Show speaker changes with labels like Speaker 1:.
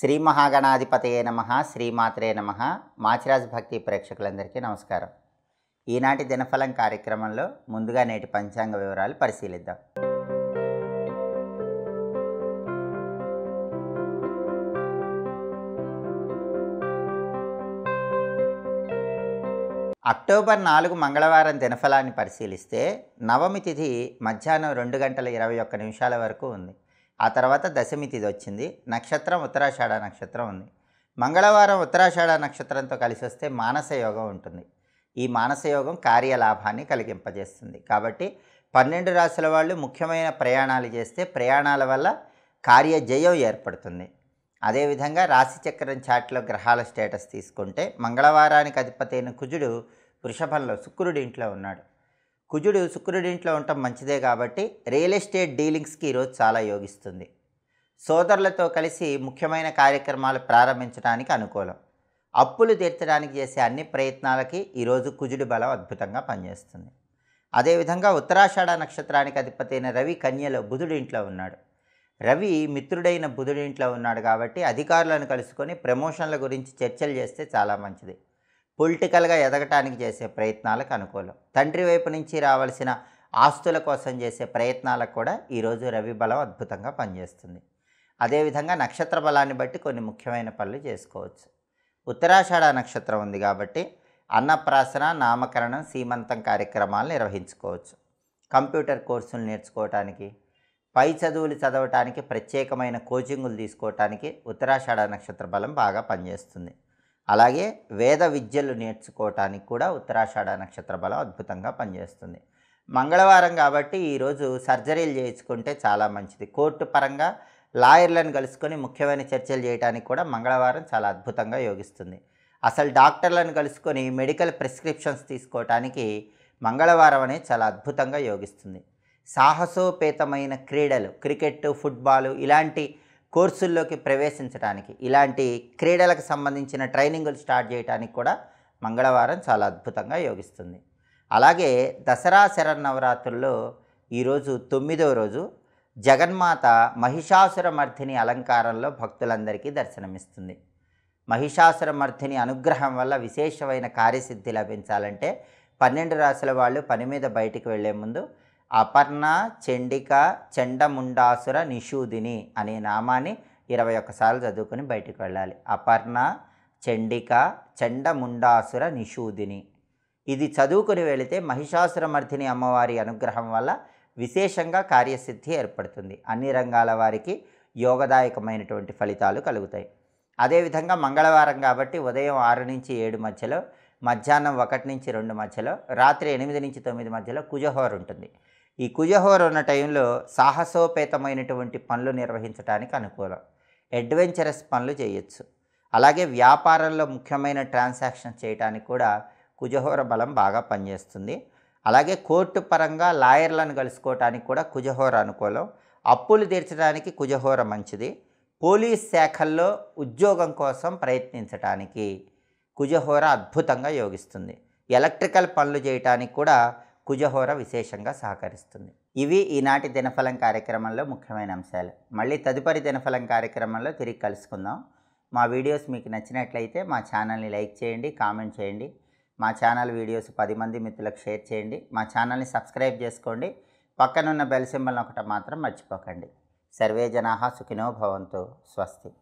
Speaker 1: శ్రీ మహాగణాధిపతయే నమ శ్రీమాత్రే నమ మాచిరాజ్ భక్తి ప్రేక్షకులందరికీ నమస్కారం ఈనాటి దినఫలం కార్యక్రమంలో ముందుగా నేటి పంచాంగ వివరాలు పరిశీలిద్దాం అక్టోబర్ నాలుగు మంగళవారం దినఫలాన్ని పరిశీలిస్తే నవమి తిథి మధ్యాహ్నం రెండు గంటల ఇరవై ఒక్క నిమిషాల వరకు ఉంది ఆ తర్వాత దశమి తిథి వచ్చింది నక్షత్రం ఉత్తరాషాఢ నక్షత్రం ఉంది మంగళవారం ఉత్తరాషాఢ నక్షత్రంతో కలిసి వస్తే మానస యోగం ఉంటుంది ఈ మానస యోగం కార్యలాభాన్ని కలిగింపజేస్తుంది కాబట్టి పన్నెండు రాశుల వాళ్ళు ముఖ్యమైన ప్రయాణాలు చేస్తే ప్రయాణాల వల్ల కార్య జయం ఏర్పడుతుంది అదేవిధంగా రాశిచక్రం చాట్లో గ్రహాల స్టేటస్ తీసుకుంటే మంగళవారానికి అధిపతైన కుజుడు వృషభంలో శుక్రుడి ఇంట్లో ఉన్నాడు కుజుడు శుక్రుడి ఇంట్లో ఉండటం మంచిదే కాబట్టి రియల్ ఎస్టేట్ డీలింగ్స్కి ఈరోజు చాలా యోగిస్తుంది సోదరులతో కలిసి ముఖ్యమైన కార్యక్రమాలు ప్రారంభించడానికి అనుకూలం అప్పులు తీర్చడానికి చేసే అన్ని ప్రయత్నాలకి ఈరోజు కుజుడి బలం అద్భుతంగా పనిచేస్తుంది అదేవిధంగా ఉత్తరాషాఢ నక్షత్రానికి అధిపతి అయిన రవి కన్యలో బుధుడి ఇంట్లో ఉన్నాడు రవి మిత్రుడైన బుధుడి ఇంట్లో ఉన్నాడు కాబట్టి అధికారులను కలుసుకొని ప్రమోషన్ల గురించి చర్చలు చేస్తే చాలా మంచిది పొలిటికల్గా ఎదగటానికి చేసే ప్రయత్నాలకు అనుకూలం తండ్రి వైపు నుంచి రావాల్సిన ఆస్తుల కోసం చేసే ప్రయత్నాలకు కూడా ఈరోజు రవి బలం అద్భుతంగా పనిచేస్తుంది అదేవిధంగా నక్షత్ర బలాన్ని బట్టి కొన్ని ముఖ్యమైన పనులు చేసుకోవచ్చు ఉత్తరాషాఢ నక్షత్రం ఉంది కాబట్టి అన్నప్రాసన నామకరణం సీమంతం కార్యక్రమాలు నిర్వహించుకోవచ్చు కంప్యూటర్ కోర్సులు నేర్చుకోవటానికి పై చదువులు చదవటానికి ప్రత్యేకమైన కోచింగులు తీసుకోవటానికి ఉత్తరాషాఢ నక్షత్ర బలం బాగా పనిచేస్తుంది అలాగే వేద విద్యలు నేర్చుకోవటానికి కూడా ఉత్తరాషాఢ నక్షత్ర బలం అద్భుతంగా పనిచేస్తుంది మంగళవారం కాబట్టి ఈరోజు సర్జరీలు చేయించుకుంటే చాలా మంచిది కోర్టు పరంగా లాయర్లను కలుసుకొని ముఖ్యమైన చర్చలు చేయడానికి కూడా మంగళవారం చాలా అద్భుతంగా యోగిస్తుంది అసలు డాక్టర్లను కలుసుకొని మెడికల్ ప్రిస్క్రిప్షన్స్ తీసుకోవటానికి మంగళవారం అనేది చాలా అద్భుతంగా యోగిస్తుంది సాహసోపేతమైన క్రీడలు క్రికెట్ ఫుట్బాల్ ఇలాంటి కోర్సుల్లోకి ప్రవేశించడానికి ఇలాంటి క్రీడలకు సంబంధించిన ట్రైనింగులు స్టార్ట్ చేయడానికి కూడా మంగళవారం చాలా అద్భుతంగా యోగిస్తుంది అలాగే దసరా శరన్నవరాత్రుల్లో ఈరోజు తొమ్మిదవ రోజు జగన్మాత మహిషాసురమర్థిని అలంకారంలో భక్తులందరికీ దర్శనమిస్తుంది మహిషాసురమర్థిని అనుగ్రహం వల్ల విశేషమైన కార్యసిద్ధి లభించాలంటే పన్నెండు రాసుల వాళ్ళు పని మీద బయటికి వెళ్లే ముందు అపర్ణ చండిక చండముండాసుర నిషూదిని అనే నామాన్ని ఇరవై ఒక్కసార్లు చదువుకొని బయటకు వెళ్ళాలి అపర్ణ చండిక చండముండాసుర నిషూదిని ఇది చదువుకుని వెళితే మహిషాసురమర్థిని అమ్మవారి అనుగ్రహం వల్ల విశేషంగా కార్యసిద్ధి ఏర్పడుతుంది అన్ని రంగాల వారికి యోగదాయకమైనటువంటి ఫలితాలు కలుగుతాయి అదేవిధంగా మంగళవారం కాబట్టి ఉదయం ఆరు నుంచి ఏడు మధ్యలో మధ్యాహ్నం ఒకటి నుంచి రెండు మధ్యలో రాత్రి ఎనిమిది నుంచి తొమ్మిది మధ్యలో కుజహోర్ ఉంటుంది ఈ కుజహోర్ ఉన్న టైంలో సాహసోపేతమైనటువంటి పనులు నిర్వహించడానికి అనుకూలం అడ్వెంచరస్ పనులు చేయొచ్చు అలాగే వ్యాపారంలో ముఖ్యమైన ట్రాన్సాక్షన్ చేయడానికి కూడా కుజహోర బలం బాగా పనిచేస్తుంది అలాగే కోర్టు పరంగా లాయర్లను కలుసుకోవటానికి కూడా కుజహోర అనుకూలం అప్పులు తీర్చడానికి కుజహోర మంచిది పోలీస్ శాఖల్లో ఉద్యోగం కోసం ప్రయత్నించటానికి కుజహోర అద్భుతంగా యోగిస్తుంది ఎలక్ట్రికల్ పనులు చేయటానికి కూడా కుజహోర విశేషంగా సహకరిస్తుంది ఇవి ఈనాటి దినఫలం కార్యక్రమంలో ముఖ్యమైన అంశాలు మళ్ళీ తదుపరి దినఫలం కార్యక్రమంలో తిరిగి కలుసుకుందాం మా వీడియోస్ మీకు నచ్చినట్లయితే మా ఛానల్ని లైక్ చేయండి కామెంట్ చేయండి మా ఛానల్ వీడియోస్ పది మంది మిత్రులకు షేర్ చేయండి మా ఛానల్ని సబ్స్క్రైబ్ చేసుకోండి పక్కనున్న బెల్ సింబల్ ఒకటి మాత్రం మర్చిపోకండి సర్వే జనా సుఖినో స్వస్తి